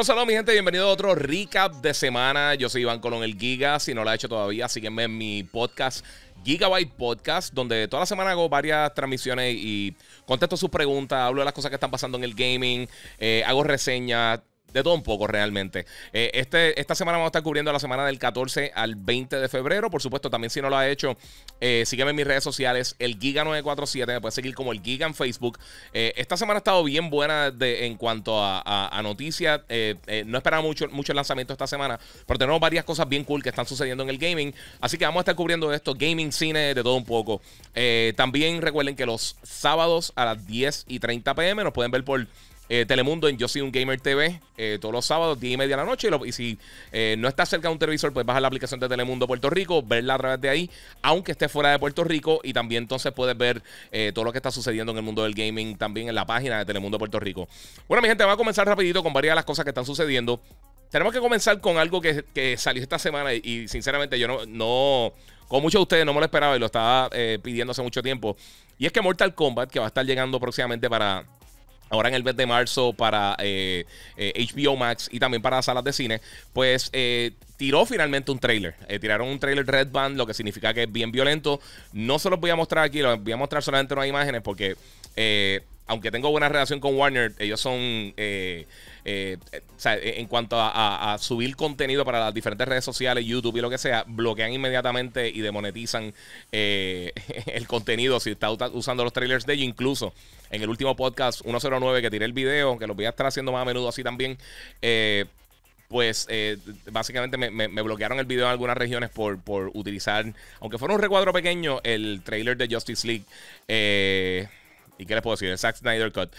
Hola, saludos mi gente, bienvenido a otro recap de semana. Yo soy Iván Colón, el Giga. Si no lo ha hecho todavía, sígueme en mi podcast Gigabyte Podcast, donde toda la semana hago varias transmisiones y contesto sus preguntas, hablo de las cosas que están pasando en el gaming, eh, hago reseñas, de todo un poco realmente. Eh, este, esta semana vamos a estar cubriendo la semana del 14 al 20 de febrero. Por supuesto, también si no lo ha hecho, eh, sígueme en mis redes sociales, el Giga947. Me puedes seguir como el Giga en Facebook. Eh, esta semana ha estado bien buena de, en cuanto a, noticias. no esperaba mucho, mucho el lanzamiento esta semana, pero tenemos varias cosas bien cool que están sucediendo en el gaming. Así que vamos a estar cubriendo esto, gaming, cine, de todo un poco. también recuerden que los sábados a las 10 y 30 pm nos pueden ver por eh, Telemundo en Yo Soy Un Gamer TV eh, todos los sábados, 10 y media de la noche. Y, si eh, no estás cerca de un televisor, pues baja la aplicación de Telemundo Puerto Rico, verla a través de ahí, aunque esté fuera de Puerto Rico. Y también entonces puedes ver todo lo que está sucediendo en el mundo del gaming también en la página de Telemundo Puerto Rico. Bueno, mi gente, vamos a comenzar rapidito con varias de las cosas que están sucediendo. Tenemos que comenzar con algo que, salió esta semana y, sinceramente yo no, no como muchos de ustedes no me lo esperaba y lo estaba pidiendo hace mucho tiempo. Y es que Mortal Kombat, que va a estar llegando próximamente para, ahora en el mes de marzo para HBO eh, eh, Max y también para salas de cine, pues eh, tiró finalmente un trailer. tiraron un trailer Red Band, lo que significa que es bien violento. No se los voy a mostrar aquí, los voy a mostrar solamente unas imágenes porque aunque tengo buena relación con Warner, ellos son, e, en cuanto a, subir contenido para las diferentes redes sociales, YouTube y lo que sea, bloquean inmediatamente y demonetizan el contenido si está usando los trailers de ellos. Incluso en el último podcast 109 que tiré el video, que lo voy a estar haciendo más a menudo así también. Eh, pues eh, básicamente me, bloquearon el video en algunas regiones por, utilizar, aunque fuera un recuadro pequeño, el trailer de Justice League. Eh, ¿Y qué les puedo decir? El Zack Snyder Cut.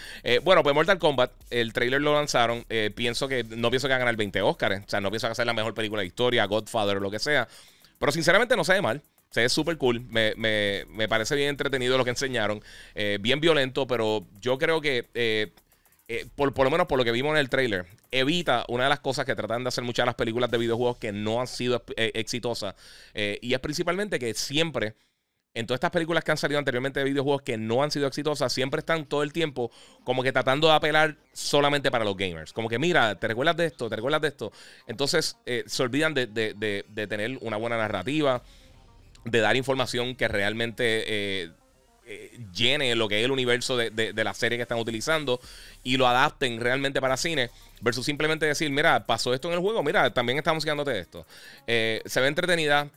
bueno, pues Mortal Kombat, el trailer lo lanzaron. pienso que no pienso que va a ganar 20 Oscars. O sea, no pienso que sea la mejor película de historia, Godfather o lo que sea. Pero sinceramente no se ve mal. Se es súper cool. Me, me, me, parece bien entretenido lo que enseñaron. Eh, bien violento, pero yo creo que. Eh, eh, por, lo menos por lo que vimos en el trailer, evita una de las cosas que tratan de hacer muchas de las películas de videojuegos que no han sido exitosas. y es principalmente que siempre en todas estas películas que han salido anteriormente de videojuegos que no han sido exitosas, siempre están todo el tiempo como que tratando de apelar solamente para los gamers. Como que, mira, ¿te recuerdas de esto? ¿Te recuerdas de esto? Entonces se olvidan de, de, de, de, tener una buena narrativa, de dar información que realmente eh, eh, llene lo que es el universo de, de, la serie que están utilizando y lo adapten realmente para cine. Versus simplemente decir, mira, pasó esto en el juego, mira, también estamos quedándote esto. Eh, se ve entretenida,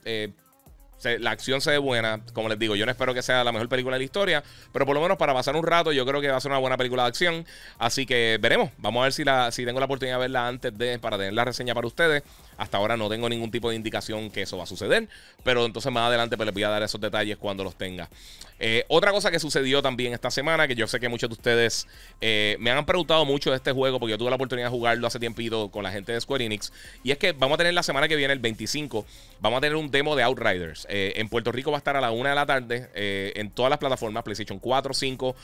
la acción se ve buena. Como les digo, yo no espero que sea la mejor película de la historia, pero por lo menos para pasar un rato, yo creo que va a ser una buena película de acción. Así que veremos. Vamos a ver si, la, si tengo la oportunidad de verla antes de para tener la reseña para ustedes. Hasta ahora no tengo ningún tipo de indicación que eso va a suceder, pero entonces más adelante pues, les voy a dar esos detalles cuando los tenga. Eh, otra cosa que sucedió también esta semana, que yo sé que muchos de ustedes eh, me han preguntado mucho de este juego, porque yo tuve la oportunidad de jugarlo hace tiempito con la gente de Square Enix, y es que vamos a tener la semana que viene, el 25, vamos a tener un demo de Outriders. Eh, en Puerto Rico va a estar a la 1 de la tarde en todas las plataformas, PlayStation 4, 5,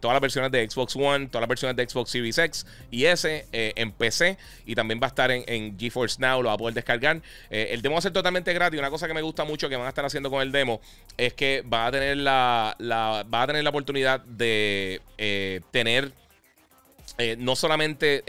todas las versiones de Xbox One, todas las versiones de Xbox Series X y S, en PC, y también va a estar en GeForce Now lo va a poder descargar. Eh, el demo va a ser totalmente gratis. Una cosa que me gusta mucho que van a estar haciendo con el demo es que va a tener la, va a tener la oportunidad de eh, tener eh, no solamente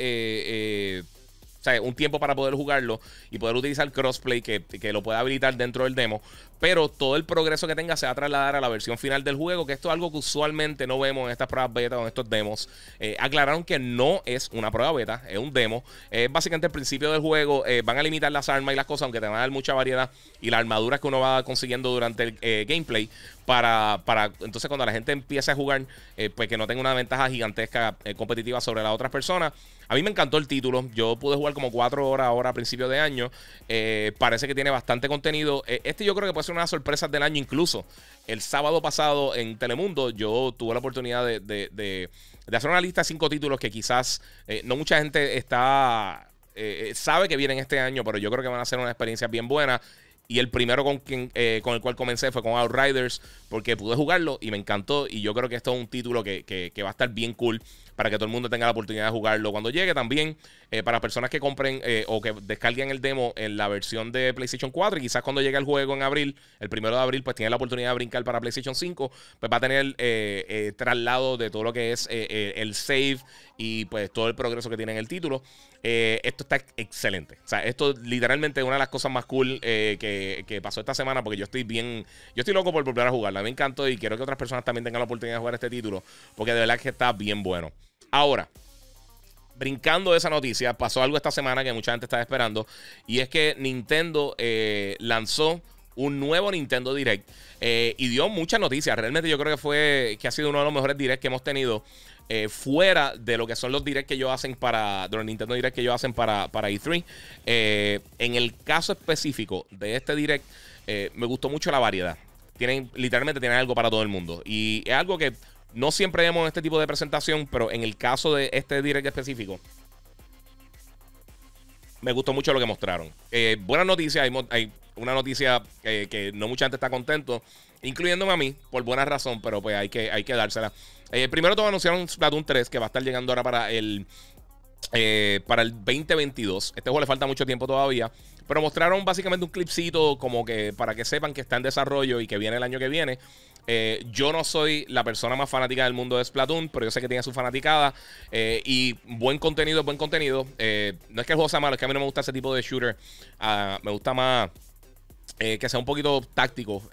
o sea, un tiempo para poder jugarlo y poder utilizar crossplay que, lo pueda habilitar dentro del demo. Pero todo el progreso que tenga se va a trasladar a la versión final del juego, que esto es algo que usualmente no vemos en estas pruebas beta o en estos demos. Eh, aclararon que no es una prueba beta, es un demo. Es eh, básicamente el principio del juego. Eh, van a limitar las armas y las cosas, aunque te van a dar mucha variedad y la armaduras que uno va consiguiendo durante el gameplay. Para, para, entonces cuando la gente empiece a jugar, pues que no tenga una ventaja gigantesca competitiva sobre las otras personas. A mí me encantó el título. Yo pude jugar como cuatro horas ahora a principio de año. Eh, parece que tiene bastante contenido. Eh, este yo creo que puede ser una sorpresa del año incluso. El sábado pasado en Telemundo yo tuve la oportunidad de, hacer una lista de cinco títulos que quizás eh, no mucha gente está... sabe que vienen este año, pero yo creo que van a ser una experiencia bien buena. Y el primero con, quien, eh, con el cual comencé fue con Outriders, porque pude jugarlo y me encantó. Y yo creo que esto es un título que, va a estar bien cool para que todo el mundo tenga la oportunidad de jugarlo cuando llegue. También eh, para personas que compren eh, o que descarguen el demo en la versión de PlayStation 4, y quizás cuando llegue el juego en abril, el primero de abril, pues tiene la oportunidad de brincar para PlayStation 5, pues va a tener traslado de todo lo que es el save y pues todo el progreso que tiene en el título. esto está excelente. O sea, esto literalmente es una de las cosas más cool que pasó esta semana, porque yo estoy bien, yo estoy loco por volver a jugarla. Me encantó y quiero que otras personas también tengan la oportunidad de jugar este título, porque de verdad que está bien bueno. Ahora, brincando de esa noticia, pasó algo esta semana que mucha gente estaba esperando, y es que Nintendo eh, lanzó un nuevo Nintendo Direct eh, y dio muchas noticias. Realmente yo creo que fue que ha sido uno de los mejores directs que hemos tenido eh, fuera de lo que son los direct que yo hacen para, de los Nintendo Direct que ellos hacen para, para E3. Eh, en el caso específico de este direct, eh, me gustó mucho la variedad. Tienen, literalmente tienen algo para todo el mundo. Y es algo que no siempre vemos en este tipo de presentación, pero en el caso de este direct específico, me gustó mucho lo que mostraron. buenas buena noticia, hay, una noticia que no mucha gente está contento incluyéndome a mí, por buena razón, pero pues hay que, hay que dársela. Eh, primero todo anunciaron Splatoon 3, que va a estar llegando ahora para el, eh, para el 2022. Este juego le falta mucho tiempo todavía. Pero mostraron básicamente un clipcito como que para que sepan que está en desarrollo y que viene el año que viene. Eh, yo no soy la persona más fanática del mundo de Splatoon, pero yo sé que tiene su fanaticada. y buen contenido, buen contenido. no es que el juego sea malo, es que a mí no me gusta ese tipo de shooter. Ah, me gusta más que sea un poquito táctico.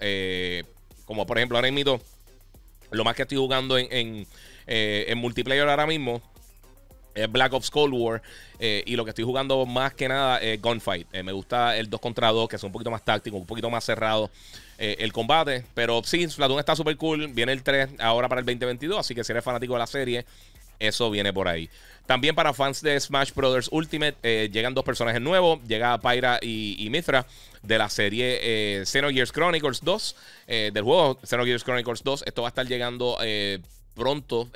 Como por ejemplo, ahora mismo, lo más que estoy jugando en, eh, multiplayer ahora mismo es Black Ops Cold War. Eh, y lo que estoy jugando más que nada es Gunfight. Eh, me gusta el 2 contra 2, que es un poquito más táctico, un poquito más cerrado el combate. Pero sí, Splatoon está súper cool. Viene el 3 ahora para el 2022. Así que si eres fanático de la serie, eso viene por ahí. También para fans de Smash Brothers Ultimate eh, llegan dos personajes nuevos. Llega Pyra y, Mithra de la serie eh, Xenogears Chronicles 2. Eh, del juego Xenogears Chronicles 2. Esto va a estar llegando eh, pronto.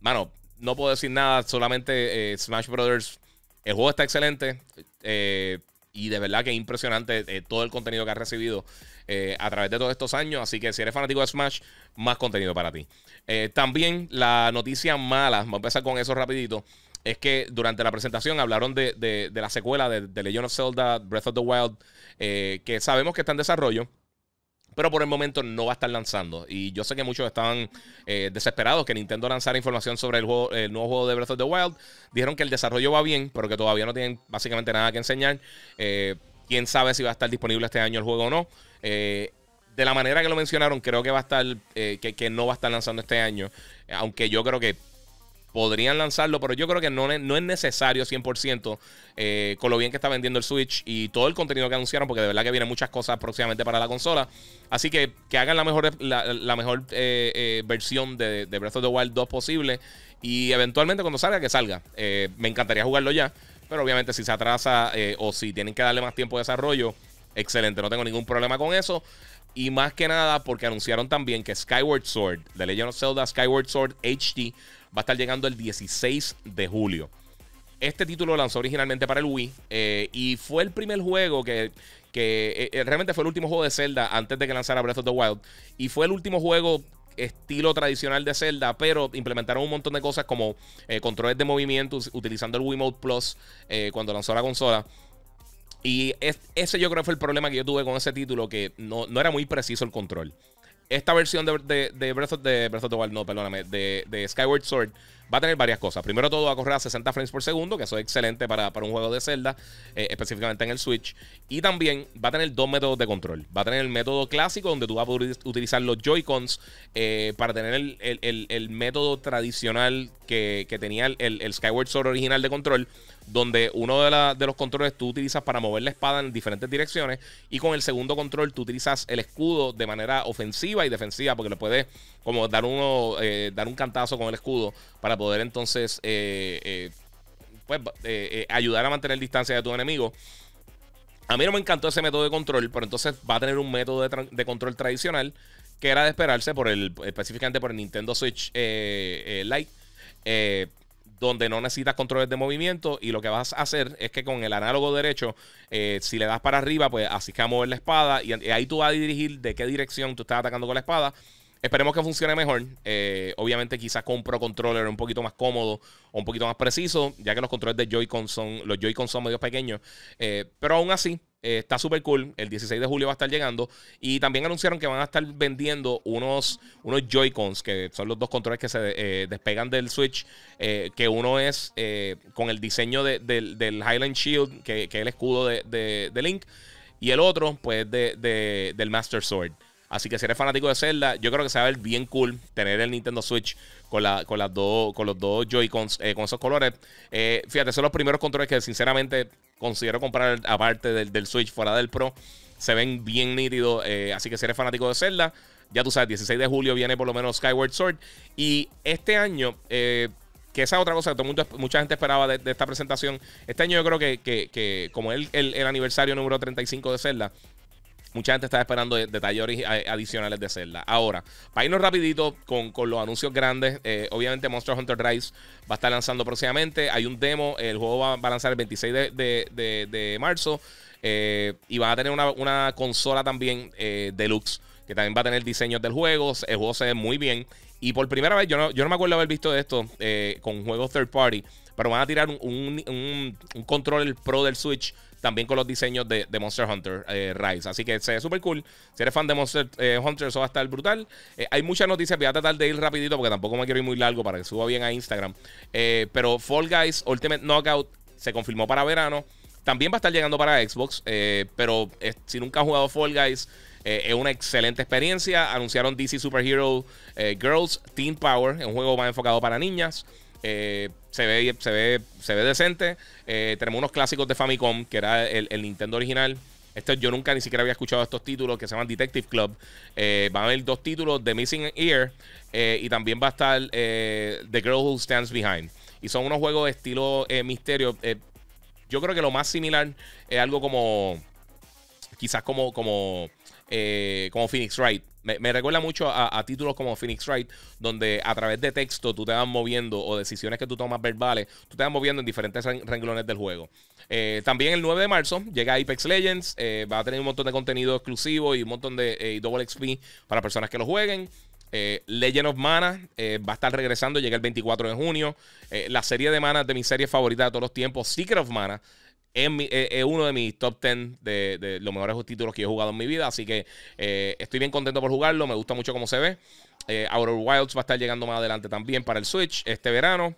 mano, no puedo decir nada. Solamente Smash Brothers. El juego está excelente y de verdad que es impresionante eh, todo el contenido que has recibido eh, a través de todos estos años. Así que si eres fanático de Smash, más contenido para ti. Eh, también la noticia mala, vamos a empezar con eso rapidito, es que durante la presentación hablaron de, de, la secuela de, Legion Legend of Zelda Breath of the Wild, que sabemos que está en desarrollo pero por el momento no va a estar lanzando. Y yo sé que muchos estaban eh, desesperados que Nintendo lanzara información sobre el, nuevo juego de Breath of the Wild. Dijeron que el desarrollo va bien, pero que todavía no tienen básicamente nada que enseñar. Eh, quién sabe si va a estar disponible este año el juego o no. Eh, de la manera que lo mencionaron, creo que va a estar, que, no va a estar lanzando este año. Aunque yo creo que podrían lanzarlo, pero yo creo que no, no es necesario 100% eh, con lo bien que está vendiendo el Switch y todo el contenido que anunciaron, porque de verdad que vienen muchas cosas próximamente para la consola. Así que que hagan la mejor, la, mejor eh, eh, versión de, de, Breath of the Wild 2 posible y eventualmente cuando salga, que salga. me encantaría jugarlo ya, pero obviamente si se atrasa o si tienen que darle más tiempo de desarrollo excelente. No tengo ningún problema con eso. Y más que nada porque anunciaron también que Skyward Sword, The Legend of Zelda Skyward Sword HD, va a estar llegando el 16 de julio. Este título lanzó originalmente para el Wii eh, y fue el primer juego que, que eh, eh, realmente fue el último juego de Zelda antes de que lanzara Breath of the Wild. Y fue el último juego estilo tradicional de Zelda, pero implementaron un montón de cosas como controles de movimiento utilizando el Wii Mode Plus cuando lanzó la consola. Y ese yo creo fue el problema que yo tuve con ese título, que no, no era muy preciso el control. Esta versión de, de, de Breath, of, Wild, no, perdóname, de, de Skyward Sword Va a tener varias cosas. Primero todo va a correr a 60 frames por segundo, que eso es excelente para, un juego de Zelda, eh, específicamente en el Switch. Y también va a tener dos métodos de control. Va a tener el método clásico, donde tú vas a poder utilizar los Joy-Cons eh, para tener el, método tradicional que, tenía el, Skyward Sword original de control, donde uno de, de los controles tú utilizas para mover la espada en diferentes direcciones y con el segundo control tú utilizas el escudo de manera ofensiva y defensiva porque lo puedes como dar uno, eh, dar un cantazo con el escudo para poder entonces eh, eh, pues, ayudar a mantener distancia de tu enemigo. A mí no me encantó ese método de control, pero entonces va a tener un método de, control tradicional que era de esperarse por el específicamente por el Nintendo Switch Lite donde no necesitas controles de movimiento y lo que vas a hacer es que con el análogo derecho, si le das para arriba, pues así que a mover la espada y, ahí tú vas a dirigir de qué dirección tú estás atacando con la espada Esperemos que funcione mejor. Eh, obviamente, quizás con un Pro Controller un poquito más cómodo un poquito más preciso, ya que los controles de Joy-Con son, los Joy-Con son medio pequeños. Eh, pero aún así, eh, está súper cool. El 16 de julio va a estar llegando. Y también anunciaron que van a estar vendiendo unos, unos Joy-Cons, que son los dos controles que se despegan del Switch. que uno es con el diseño del Highland Shield, que, es el escudo de, de, Link. Y el otro, pues, del Master Sword. Así que si eres fanático de Zelda, yo creo que se va a ver bien cool tener el Nintendo Switch con, las dos, los dos Joy-Cons eh, con esos colores. Eh, fíjate, son los primeros controles que sinceramente considero comprar aparte del, Switch fuera del Pro. Se ven bien nítidos. Eh, así que si eres fanático de Zelda, ya tú sabes, 16 de julio viene por lo menos Skyward Sword. Y este año, que esa otra cosa que mucha, gente esperaba de, esta presentación, este año yo creo que, como es el aniversario número 35 de Zelda, Mucha gente está esperando detalles adicionales de Zelda. Ahora, para irnos rapidito con, los anuncios grandes, eh, obviamente Monster Hunter Rise va a estar lanzando próximamente. Hay un demo, el juego va, a lanzar el 26 de, marzo eh, y va a tener una, consola también eh, deluxe que también va a tener diseños del juego. El juego se ve muy bien. Y por primera vez, yo no, me acuerdo haber visto esto con juegos third party, pero van a tirar un, un control pro del Switch también con los diseños de, Monster Hunter eh, Rise. Así que se ve súper cool. Si eres fan de Monster eh, Hunter, eso va a estar brutal. Eh, hay muchas noticias, voy a tratar de ir rapidito porque tampoco me quiero ir muy largo para que suba bien a Instagram. pero Fall Guys Ultimate Knockout se confirmó para verano. También va a estar llegando para Xbox, pero si nunca has jugado Fall Guys, es una excelente experiencia. Anunciaron DC Superhero Girls Teen Power, un juego más enfocado para niñas. Eh, se, ve, se, ve, se ve decente. Eh, tenemos unos clásicos de Famicom, que era el, Nintendo original. Esto yo nunca ni siquiera había escuchado estos títulos que se llaman Detective Club. Va eh, van a haber dos títulos, The Missing Ear y también va a estar The Girl Who Stands Behind. Y son unos juegos de estilo misterio. yo creo que lo más similar es algo como, quizás como, como, como Phoenix Wright me, recuerda mucho a, títulos como Phoenix Wright, donde a través de texto tú te vas moviendo o decisiones que tú tomas verbales, tú te vas moviendo en diferentes renglones del juego. Eh, también el 9 de marzo llega Apex Legends, eh, va a tener un montón de contenido exclusivo y un montón de doble eh, Double XP para personas que lo jueguen. Legend of Mana va a estar regresando, llega el 24 de junio. la serie de Mana de mi serie favorita de todos los tiempos, Secret of Mana, eh, es, uno de mis top 10 de, de, los mejores títulos que he jugado en mi vida. Así que eh, estoy bien contento por jugarlo. Me gusta mucho cómo se ve. Eh, Outer Wilds va a estar llegando más adelante también para el Switch este verano.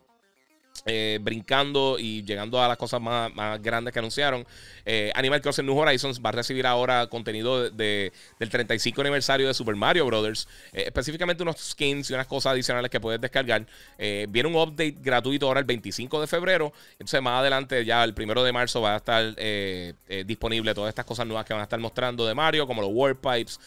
Eh, brincando y llegando a las cosas más, grandes que anunciaron. Eh, Animal Crossing New Horizons va a recibir ahora contenido del 35 aniversario de Super Mario Brothers, eh, específicamente unos skins y unas cosas adicionales que puedes descargar. viene un update gratuito ahora el 25 de febrero, entonces más adelante ya el 1 de marzo va a estar disponible todas estas cosas nuevas que van a estar mostrando de Mario, como los Warpipes,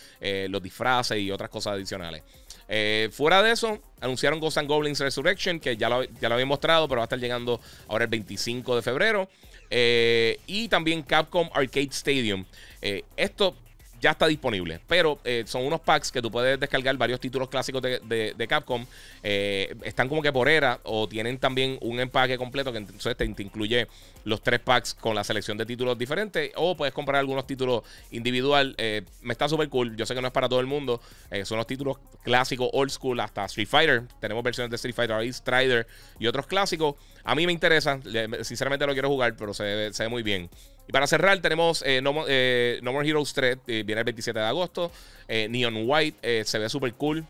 los disfraces y otras cosas adicionales. Eh, fuera de eso, anunciaron Ghost and Goblins Resurrection, que ya lo, ya lo había mostrado, pero va a estar llegando ahora el 25 de febrero. Eh, y también Capcom Arcade Stadium. Eh, esto ya está disponible. Pero eh, son unos packs que tú puedes descargar varios títulos clásicos de, Capcom. Eh, están como que por era o tienen también un empaque completo que entonces te, incluye los tres packs con la selección de títulos diferentes. O puedes comprar algunos títulos individual. Eh, me está súper cool. Yo sé que no es para todo el mundo. son los títulos clásicos, old school, hasta Street Fighter. Tenemos versiones de Street Fighter, Strider y otros clásicos. A mí me interesa. Sinceramente lo quiero jugar, pero se, se ve muy bien. Y para cerrar, tenemos eh, eh, no, More Heroes 3, eh, viene el 27 de agosto. Neon White se ve súper cool.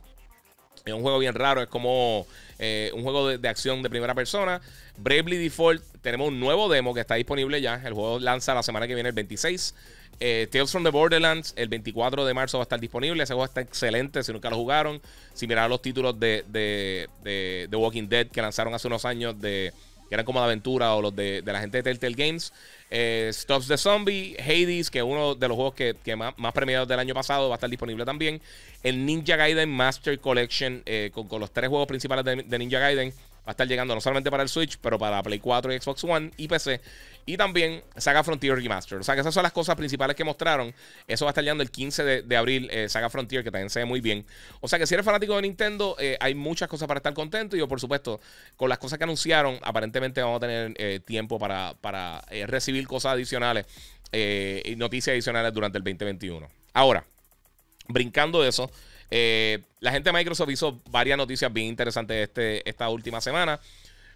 Es un juego bien raro, es como un juego de, acción de primera persona. Bravely Default, tenemos un nuevo demo que está disponible ya. El juego lanza la semana que viene, el 26. Tales from the Borderlands, el 24 de marzo va a estar disponible. Ese juego está excelente si nunca lo jugaron. Si miraron los títulos de, de, de Walking Dead que lanzaron hace unos años de eran como de aventura, o los de, la gente de Telltale Games. Eh, Stuffs the Zombie, Hades, que es uno de los juegos que, más, premiados del año pasado, va a estar disponible también. El Ninja Gaiden Master Collection, eh, con, los tres juegos principales de Ninja Gaiden va a estar llegando no solamente para el Switch, pero para Play 4 y Xbox One y PC. Y también Saga Frontier Remaster. O sea, que esas son las cosas principales que mostraron. Eso va a estar llegando el 15 de, abril, eh, Saga Frontier, que también se ve muy bien. O sea, que si eres fanático de Nintendo, eh, hay muchas cosas para estar contento. Y yo, por supuesto, con las cosas que anunciaron, aparentemente vamos a tener eh, tiempo para, para recibir cosas adicionales y noticias adicionales durante el 2021. Ahora, brincando de eso. Eh, la gente de Microsoft hizo varias noticias bien interesantes este, esta última semana.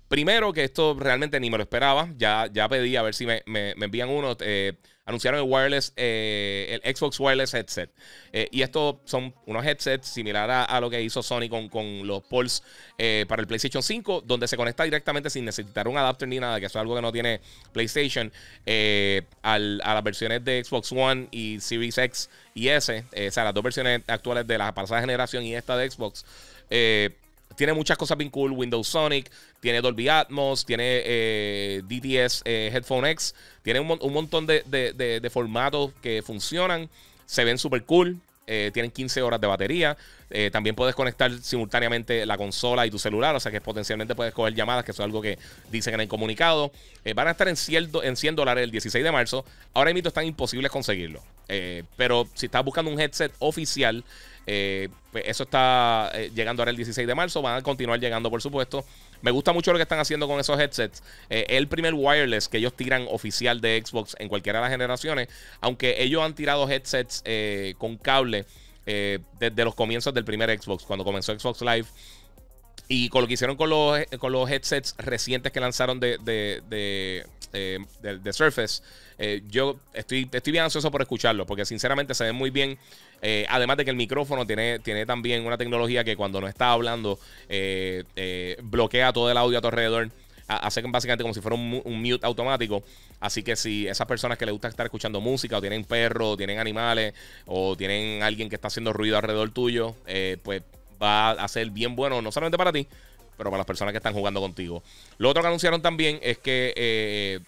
Primero, que esto realmente ni me lo esperaba. Ya, ya pedí a ver si me, envían uno. Eh, anunciaron el wireless, eh, el Xbox Wireless Headset. Eh, y estos son unos headsets similar a, lo que hizo Sony con, con los Pulse eh, para el PlayStation 5, donde se conecta directamente sin necesitar un adapter ni nada, que eso es algo que no tiene PlayStation, a las versiones de Xbox One y Series X y S, o sea, las dos versiones actuales de la pasada generación y esta de Xbox tiene muchas cosas bien cool. Windows Sonic, tiene Dolby Atmos, tiene eh, DTS eh, Headphone X. Tiene un, montón de, de, formatos que funcionan. Se ven súper cool. Eh, tienen 15 horas de batería. Eh, también puedes conectar simultáneamente la consola y tu celular, o sea que potencialmente puedes coger llamadas, que eso es algo que dicen en el comunicado. Eh, van a estar en 100, dólares el 16 de marzo. Ahora mismo están imposibles conseguirlo. pero si estás buscando un headset oficial, pues eso está llegando ahora el 16 de marzo. Van a continuar llegando, por supuesto. Me gusta mucho lo que están haciendo con esos headsets. es eh, el primer wireless que ellos tiran oficial de Xbox en cualquiera de las generaciones, aunque ellos han tirado headsets eh, con cable eh, desde los comienzos del primer Xbox, cuando comenzó Xbox Live. Y con lo que hicieron con los, con los headsets recientes que lanzaron de, de, Surface. yo estoy, estoy bien ansioso por escucharlo, porque sinceramente se ve muy bien. Eh, además de que el micrófono tiene, tiene también una tecnología que cuando no está hablando eh, eh, bloquea todo el audio a tu alrededor. Hace básicamente como si fuera un, un, mute automático. Así que si esas personas que les gusta estar escuchando música o tienen perros, o tienen animales o tienen alguien que está haciendo ruido alrededor tuyo, pues va a ser bien bueno, no solamente para ti, pero para las personas que están jugando contigo. Lo otro que anunciaron también es que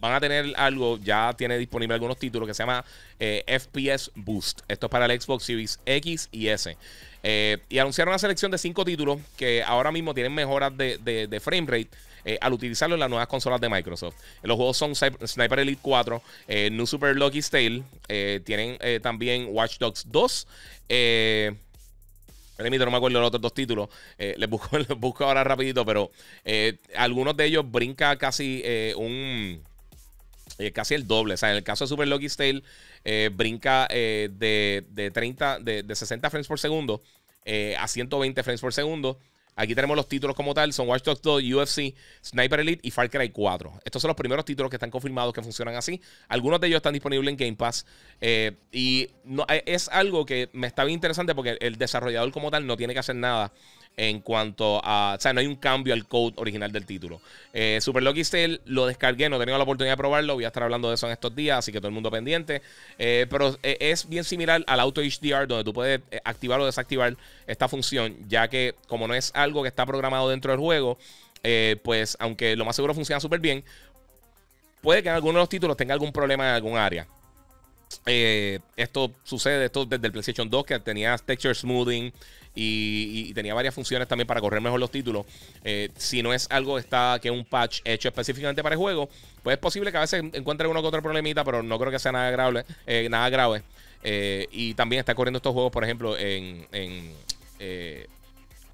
van a tener algo, ya tiene disponible algunos títulos que se llama eh, FPS Boost. Esto es para el Xbox Series X y S. Eh, y anunciaron una selección de cinco títulos que ahora mismo tienen mejoras de, de, frame rate. Eh, al utilizarlo en las nuevas consolas de Microsoft. Los juegos son Sniper Elite 4, New Super Lucky Tale, tienen también Watch Dogs 2, no me acuerdo los otros dos títulos. les, busco, busco, ahora rapidito, pero algunos de ellos brinca casi un eh, casi el doble. O sea, en el caso de Super Lucky Tale, eh, brinca eh, de, de, 30, de, 60 frames por segundo a 120 frames por segundo. Aquí tenemos los títulos como tal, son Watch Dogs 2, UFC, Sniper Elite y Far Cry 4. Estos son los primeros títulos que están confirmados que funcionan así. Algunos de ellos están disponibles en Game Pass. y no, es algo que me está bien interesante porque el desarrollador como tal no tiene que hacer nada en cuanto a. O sea, no hay un cambio al code original del título. Eh, Super Lucky lo descargué, no he tenido la oportunidad de probarlo. Voy a estar hablando de eso en estos días, así que todo el mundo pendiente. Eh, pero eh, es bien similar al Auto HDR, donde tú puedes activar o desactivar esta función, ya que como no es algo que está programado dentro del juego, pues aunque lo más seguro funciona súper bien, puede que en alguno de los títulos tenga algún problema en algún área. Eh, esto sucede esto desde el PlayStation 2 que tenía texture smoothing y, tenía varias funciones también para correr mejor los títulos. Eh, si no es algo está, que es un patch hecho específicamente para el juego, pues es posible que a veces encuentre uno que otro problemita, pero no creo que sea nada grave. Eh, nada grave. y también está corriendo estos juegos, por ejemplo, en, en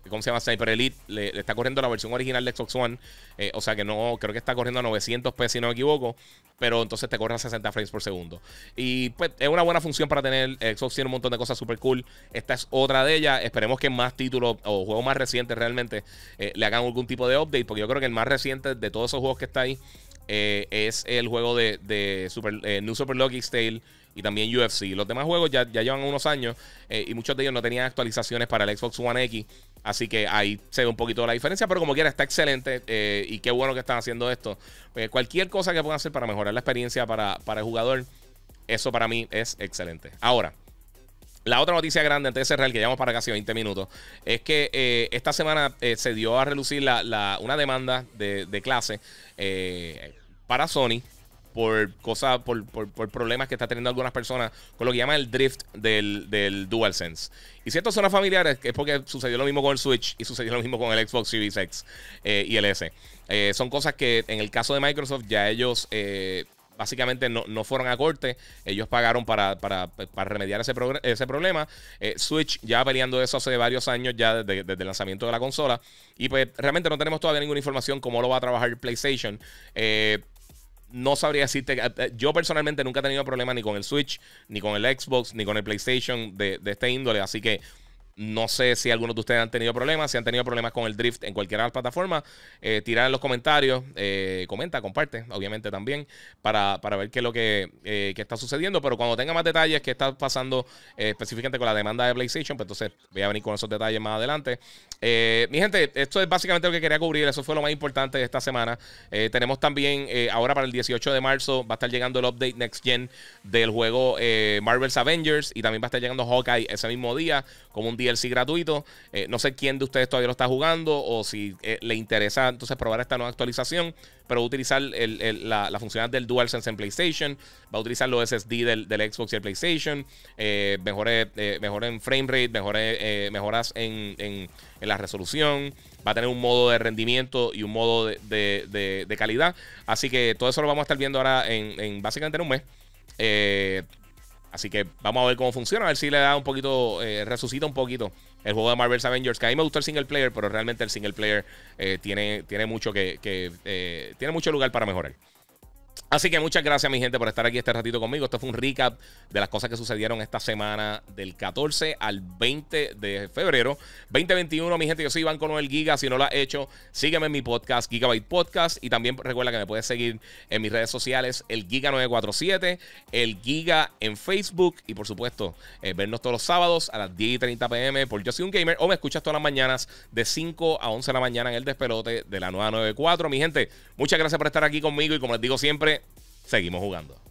este, ¿cómo se llama? Sniper Elite, le, está corriendo la versión original de Xbox One. Eh, o sea que no, creo que está corriendo a 900 p si no me equivoco. Pero entonces te corren a 60 frames por segundo. Y pues es una buena función para tener. Eh, Xbox tiene un montón de cosas súper cool. Esta es otra de ellas. Esperemos que más títulos o juegos más recientes realmente eh, le hagan algún tipo de update. Porque yo creo que el más reciente de todos esos juegos que está ahí es el juego de, Super, New Super Lucky Tale y también UFC. Los demás juegos ya, llevan unos años eh, y muchos de ellos no tenían actualizaciones para el Xbox One X. Así que ahí se ve un poquito la diferencia, pero como quiera está excelente eh, y qué bueno que están haciendo esto. Pues, cualquier cosa que puedan hacer para mejorar la experiencia para, el jugador, eso para mí es excelente. Ahora, la otra noticia grande antes de cerrar, que llevamos para casi 20 minutos, es que eh, esta semana se dio a relucir una demanda de, clase para Sony por cosas, por, problemas que está teniendo algunas personas con lo que llaman el drift del, del DualSense. Y si esto son familiares, es porque sucedió lo mismo con el Switch y sucedió lo mismo con el Xbox Series X eh, y el S. Eh, son cosas que en el caso de Microsoft ya ellos eh, básicamente no, fueron a corte. Ellos pagaron para, remediar ese, problema. Switch ya peleando eso hace varios años, ya desde, el lanzamiento de la consola. Y pues realmente no tenemos todavía ninguna información cómo lo va a trabajar PlayStation. Eh, no sabría decirte. Eh, eh, yo personalmente nunca he tenido problema ni con el Switch, ni con el Xbox, ni con el PlayStation de, de este índole. Así que no sé si algunos de ustedes han tenido problemas, si han tenido problemas con el drift en cualquiera de las plataformas. Eh, tirar en los comentarios, eh, comenta, comparte, obviamente también, para, ver qué es lo que, eh, está sucediendo. Pero cuando tenga más detalles, qué está pasando específicamente con la demanda de PlayStation, pues entonces voy a venir con esos detalles más adelante. mi gente, esto es básicamente lo que quería cubrir. Eso fue lo más importante de esta semana. tenemos también, ahora para el 18 de marzo, va a estar llegando el update Next Gen del juego Marvel's Avengers y también va a estar llegando Hawkeye ese mismo día como un DLC gratuito. Eh, no sé quién de ustedes todavía lo está jugando o si eh, le interesa entonces probar esta nueva actualización, pero utilizar la, funcionalidad del DualSense en PlayStation, va a utilizar los SSD del, Xbox y el PlayStation, eh, mejores, eh, en frame rate, mejores, mejoras en, la resolución, va a tener un modo de rendimiento y un modo de, calidad. Así que todo eso lo vamos a estar viendo ahora en, básicamente en un mes. Eh, Así que vamos a ver cómo funciona, a ver si le da un poquito, eh, resucita un poquito el juego de Marvel's Avengers. Que a mí me gustó el single player, pero realmente el single player eh, tiene, tiene, mucho que, eh, tiene mucho lugar para mejorar. Así que muchas gracias, mi gente, por estar aquí este ratito conmigo. Esto fue un recap de las cosas que sucedieron esta semana del 14 al 20 de febrero 2021. Mi gente, yo soy Iván con el Giga. Si no lo ha hecho, sígueme en mi podcast, Gigabyte Podcast. Y también recuerda que me puedes seguir en mis redes sociales, el Giga947, el Giga en Facebook. Y por supuesto, eh, vernos todos los sábados a las 10 y 30 pm por Yo soy un Gamer. O me escuchas todas las mañanas de 5 a 11 de la mañana en el despelote de la 94. Mi gente, muchas gracias por estar aquí conmigo. Y como les digo siempre, Seguimos jugando.